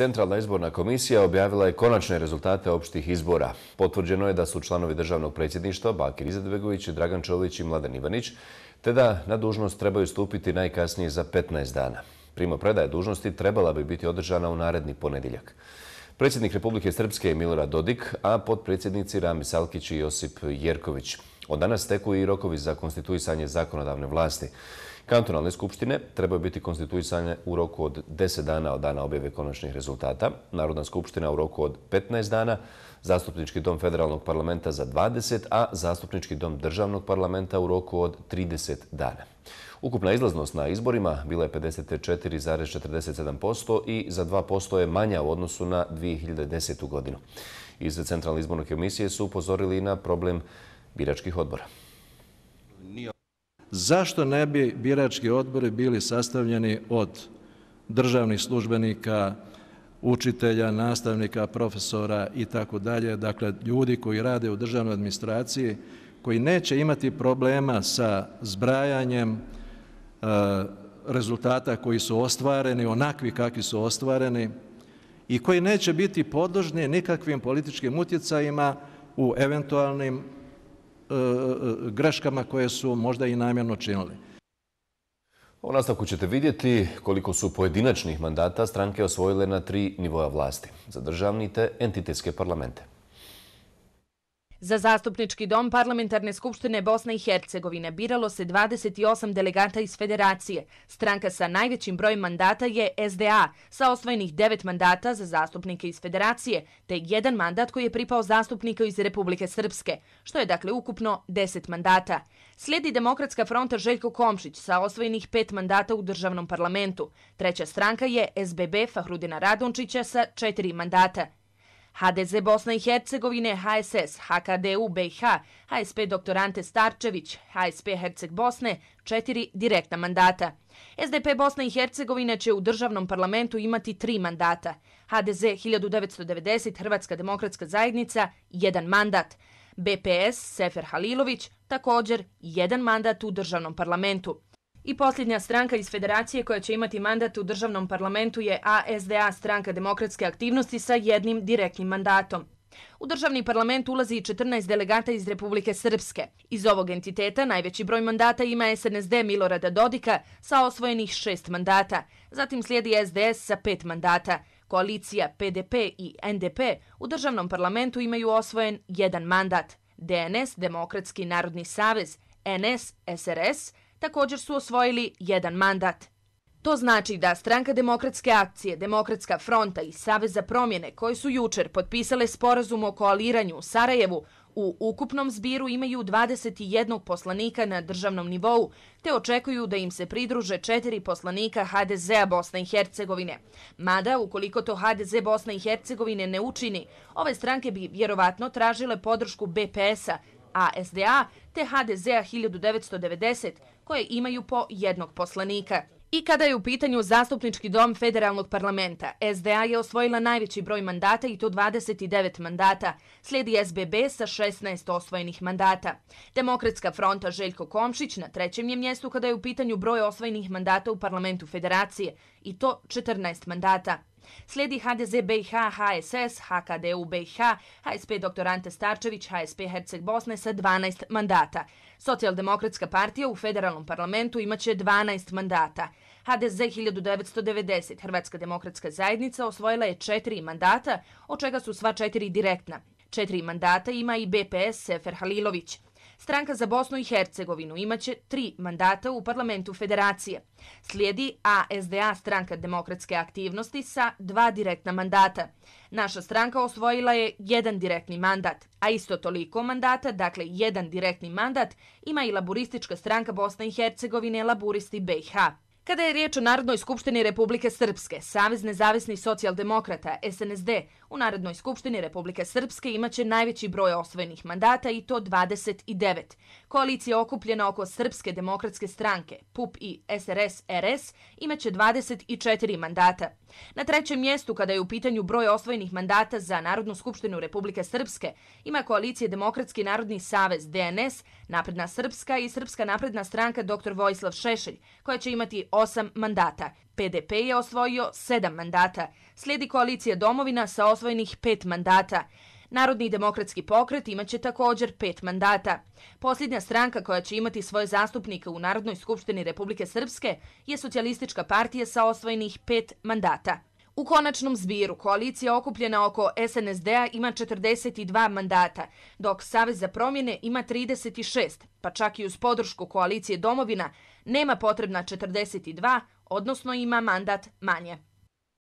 Centralna izborna komisija objavila je konačne rezultate opštih izbora. Potvrđeno je da su članovi državnog predsjedništva Bakir Izadbegović, Dragan Čović i Mladen Ivanić, te da na dužnost trebaju stupiti najkasnije za 15 dana. Primopredaje dužnosti trebala bi biti održana u naredni ponediljak. Predsjednik Republike Srpske je Milorad Dodik, a podpredsjednici Rami Salkić i Josip Jerković. Od danas teku i rokovi za konstituisanje zakonodavne vlasti. Kantonalne skupštine trebaju biti konstituisane u roku od 10 dana od dana objave konačnih rezultata, Narodna skupština u roku od 15 dana, Zastupnički dom federalnog parlamenta za 20, a Zastupnički dom državnog parlamenta u roku od 30 dana. Ukupna izlaznost na izborima bila je 54,47% i za 2% je manja u odnosu na 2010. godinu. Iz Centralne izborne komisije su upozorili na problem biračkih odbora zašto ne bi birački odbori bili sastavljeni od državnih službenika, učitelja, nastavnika, profesora i tako dalje, dakle ljudi koji rade u državnoj administraciji, koji neće imati problema sa zbrajanjem eh, rezultata koji su ostvareni, onakvi kakvi su ostvareni i koji neće biti podložni nikakvim političkim utjecajima u eventualnim Eh, greškama koje su možda i namjerno činili. U nastavku ćete vidjeti koliko su pojedinačnih mandata stranke osvojile na tri nivoja vlasti za državnite entitetske parlamente. Za zastupnički dom Parlamentarne skupštine Bosne i Hercegovine biralo se 28 delegata iz federacije. Stranka sa najvećim brojem mandata je SDA, sa osvojenih 9 mandata za zastupnike iz federacije, te jedan mandat koji je pripao zastupnika iz Republike Srpske, što je dakle ukupno 10 mandata. Slijedi demokratska fronta Željko Komšić sa osvojenih 5 mandata u državnom parlamentu. Treća stranka je SBB Fahrudina Radončića sa 4 mandata – HDZ Bosna i Hercegovine, HSS, HKDU, BiH, HSP dr. Ante Starčević, HSP Herceg Bosne, četiri direktna mandata. SDP Bosna i Hercegovine će u državnom parlamentu imati tri mandata. HDZ 1990, Hrvatska demokratska zajednica, jedan mandat. BPS, Sefer Halilović, također jedan mandat u državnom parlamentu. I posljednja stranka iz federacije koja će imati mandat u državnom parlamentu je ASDA, stranka demokratske aktivnosti sa jednim direktnim mandatom. U državni parlament ulazi i 14 delegata iz Republike Srpske. Iz ovog entiteta najveći broj mandata ima SNSD Milorada Dodika sa osvojenih šest mandata. Zatim slijedi SDS sa pet mandata. Koalicija PDP i NDP u državnom parlamentu imaju osvojen jedan mandat. DNS, Demokratski narodni savez, NS, SRS – također su osvojili jedan mandat. To znači da stranka demokratske akcije, Demokratska fronta i Savez za promjene koje su jučer potpisale sporazum o koaliranju u Sarajevu u ukupnom zbiru imaju 21 poslanika na državnom nivou te očekuju da im se pridruže četiri poslanika HDZ-a Bosne i Hercegovine. Mada, ukoliko to HDZ Bosne i Hercegovine ne učini, ove stranke bi vjerovatno tražile podršku BPS-a a SDA te HDZ-a 1990, koje imaju po jednog poslanika. I kada je u pitanju zastupnički dom federalnog parlamenta, SDA je osvojila najveći broj mandata i to 29 mandata, slijedi SBB sa 16 osvojenih mandata. Demokratska fronta Željko Komšić na trećem je mjestu kada je u pitanju broj osvojenih mandata u parlamentu federacije i to 14 mandata. Sledi HDZ BiH, HSS, HKDU BiH, HSP dr. Ante Starčević, HSP Herceg Bosne sa 12 mandata. Socijaldemokratska partija u federalnom parlamentu imaće 12 mandata. HDZ 1990, Hrvatska demokratska zajednica osvojila je četiri mandata, od čega su sva četiri direktna. Četiri mandata ima i BPS Sefer Halilović. Stranka za Bosnu i Hercegovinu imaće tri mandata u parlamentu federacije. Slijedi ASDA stranka demokratske aktivnosti sa dva direktna mandata. Naša stranka osvojila je jedan direktni mandat, a isto toliko mandata, dakle jedan direktni mandat, ima i laboristička stranka Bosne i Hercegovine, laboristi BiH. Kada je riječ o Narodnoj skupštini Republike Srpske, Savez nezavisnih socijaldemokrata, SNSD, u Narodnoj skupštini Republike Srpske imaće najveći broj osvojenih mandata i to 29. Koalicija okupljena oko Srpske demokratske stranke, PUP i SRS-RS, imaće 24 mandata, Na trećem mjestu, kada je u pitanju broj osvojenih mandata za Narodnu skupštinu Republike Srpske, ima koalicije Demokratski narodni savez DNS, Napredna Srpska i Srpska napredna stranka dr. Vojislav Šešelj, koja će imati osam mandata. PDP je osvojio sedam mandata. Slijedi koalicija domovina sa osvojenih pet mandata. Narodni demokratski pokret imaće također pet mandata. Posljednja stranka koja će imati svoje zastupnike u Narodnoj skupštini Republike Srpske je Socialistička partija sa osvojenih pet mandata. U konačnom zbiru koalicija okupljena oko SNSD-a ima 42 mandata, dok Savez za promjene ima 36, pa čak i uz podršku koalicije domovina nema potrebna 42, odnosno ima mandat manje.